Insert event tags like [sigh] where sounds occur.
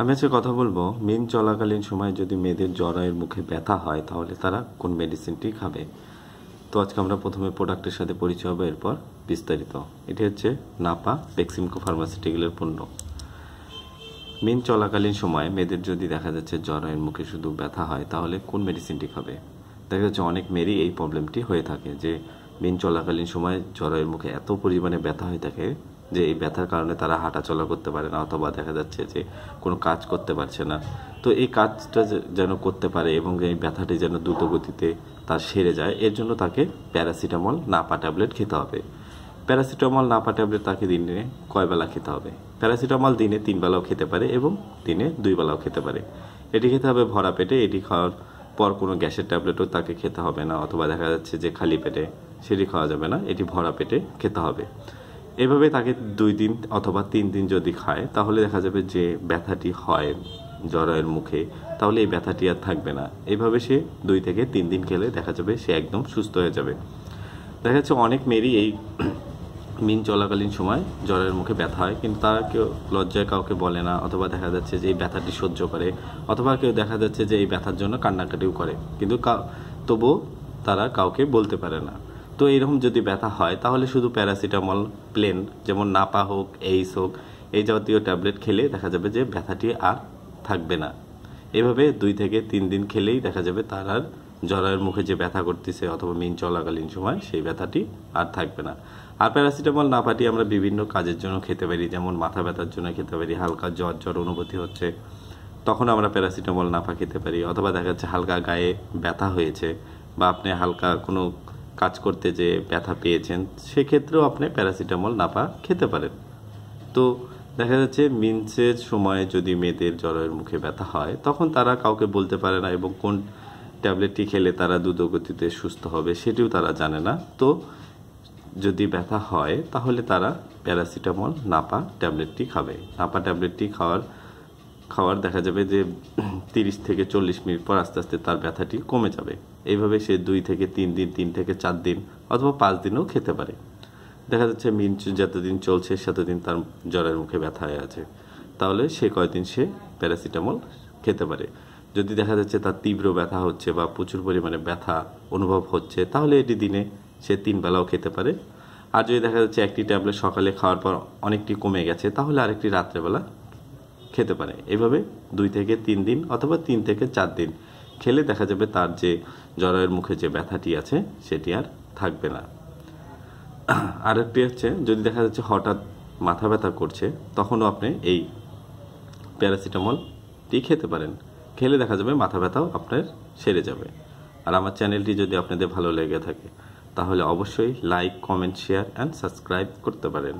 আমি আজকে কথা বলবো মেন চলাকালীন সময় যদি মেয়েদের জরায়ের মুখে ব্যথা হয় তাহলে তারা কোন মেডিসিনটি খাবে তো আজকে আমরা প্রথমে প্রোডাক্টের সাথে পরিচয় হবো এরপর বিস্তারিত এটি হচ্ছে নাপা পেক্সিমকো ফার্মাসিউটিক্যালের পণ্য মেন চলাকালীন সময় মেয়েদের যদি দেখা যাচ্ছে জরায়ের মুখে শুধু ব্যথা হয় তাহলে কোন মেডিসিনটি খাবে দেখা যাচ্ছে অনেক মেয়েরই এই প্রবলেমটি হয়ে থাকে যে মেন চলাকালীন সময় জরায়ের মুখে এত পরিমাণে ব্যথা হয়ে থাকে যে এই ব্যথার কারণে তারা হাঁটাচলা করতে পারে না অথবা দেখা যাচ্ছে যে কোনো কাজ করতে পারছে না তো এই কাজটা যেন করতে পারে এবং এই ব্যথাটি যেন দ্রুত গতিতে তার সেরে যায় এর জন্য তাকে প্যারাসিটামল নাপা ট্যাবলেট খেতে হবে প্যারাসিটামল নাপা ট্যাবলেট তাকে দিনে কয়বেলা খেতে হবে প্যারাসিটামল দিনে তিন বেলাও খেতে পারে এবং দিনে দুই বেলাও খেতে পারে এটি খেতে হবে ভরা পেটে এটি খাওয়ার পর কোনো গ্যাসের ট্যাবলেটও তাকে খেতে হবে না অথবা দেখা যাচ্ছে যে খালি পেটে সেটি খাওয়া যাবে না এটি ভরা পেটে খেতে হবে এভাবে তাকে দুই দিন অথবা তিন দিন যদি খায় তাহলে দেখা যাবে যে ব্যথাটি হয় জরায়ের মুখে তাহলে এই ব্যথাটি আর থাকবে না এভাবে সে দুই থেকে তিন দিন খেলে দেখা যাবে সে একদম সুস্থ হয়ে যাবে দেখা যাচ্ছে অনেক মেয়েরই এই [clears throat] মিন চলাকালীন সময় জ্বরের মুখে ব্যথা হয় কিন্তু তারা কেউ লজ্জায় কাউকে বলে না অথবা দেখা যাচ্ছে যে এই ব্যথাটি সহ্য করে অথবা কেউ দেখা যাচ্ছে যে এই ব্যথার জন্য কান্নাকাটিও করে কিন্তু তবুও তারা কাউকে বলতে পারে না তো এরকম যদি ব্যথা হয় তাহলে শুধু প্যারাসিটামল প্লেন যেমন নাপা হোক এইস হোক এই জাতীয় ট্যাবলেট খেলে দেখা যাবে যে ব্যথাটি আর থাকবে না এভাবে দুই থেকে তিন দিন খেলেই দেখা যাবে তার আর জরায়ের মুখে যে ব্যথা করতেছে অথবা মিন চলাকালীন সময় সেই ব্যথাটি আর থাকবে না আর প্যারাসিটামল নাপাটি আমরা বিভিন্ন কাজের জন্য খেতে পারি যেমন মাথা ব্যথার জন্য খেতে পারি হালকা জ্বর জ্বর অনুভূতি হচ্ছে তখন আমরা প্যারাসিটামল নাফা খেতে পারি অথবা দেখা যাচ্ছে হালকা গায়ে ব্যথা হয়েছে বা আপনি হালকা কোনো কাজ করতে যে ব্যথা পেয়েছেন সেক্ষেত্রেও আপনি প্যারাসিটামল নাপা খেতে পারেন তো দেখা যাচ্ছে মিনসের সময় যদি মেয়েদের জ্বরের মুখে ব্যথা হয় তখন তারা কাউকে বলতে পারে না এবং কোন ট্যাবলেটটি খেলে তারা দ্রুতগতিতে সুস্থ হবে সেটিও তারা জানে না তো যদি ব্যথা হয় তাহলে তারা প্যারাসিটামল নাপা ট্যাবলেটটি খাবে নাপা ট্যাবলেটটি খাওয়ার খাওয়ার দেখা যাবে যে তিরিশ থেকে চল্লিশ মিনিট পর আস্তে আস্তে তার ব্যথাটি কমে যাবে এইভাবে সে দুই থেকে তিন দিন তিন থেকে চার দিন অথবা পাঁচ দিনও খেতে পারে দেখা যাচ্ছে মিন যতদিন চলছে সেতদিন তার জ্বরের মুখে ব্যথা হয়ে আছে তাহলে সে কয়দিন সে প্যারাসিটামল খেতে পারে যদি দেখা যাচ্ছে তার তীব্র ব্যথা হচ্ছে বা প্রচুর পরিমাণে ব্যথা অনুভব হচ্ছে তাহলে এটি দিনে সে তিন বেলাও খেতে পারে আর যদি দেখা যাচ্ছে একটি ট্যাবলেট সকালে খাওয়ার পর অনেকটি কমে গেছে তাহলে আরেকটি রাত্রেবেলা খেতে পারে এভাবে দুই থেকে তিন দিন অথবা তিন থেকে চার দিন খেলে দেখা যাবে তার যে জরায়ের মুখে যে ব্যথাটি আছে সেটি আর থাকবে না আরেকটি হচ্ছে যদি দেখা যাচ্ছে হঠাৎ মাথা ব্যথা করছে তখনও আপনি এই প্যারাসিটামলটি খেতে পারেন খেলে দেখা যাবে মাথা ব্যথাও আপনার সেরে যাবে আর আমার চ্যানেলটি যদি আপনাদের ভালো লেগে থাকে তাহলে অবশ্যই like comment share and subscribe করতে পারেন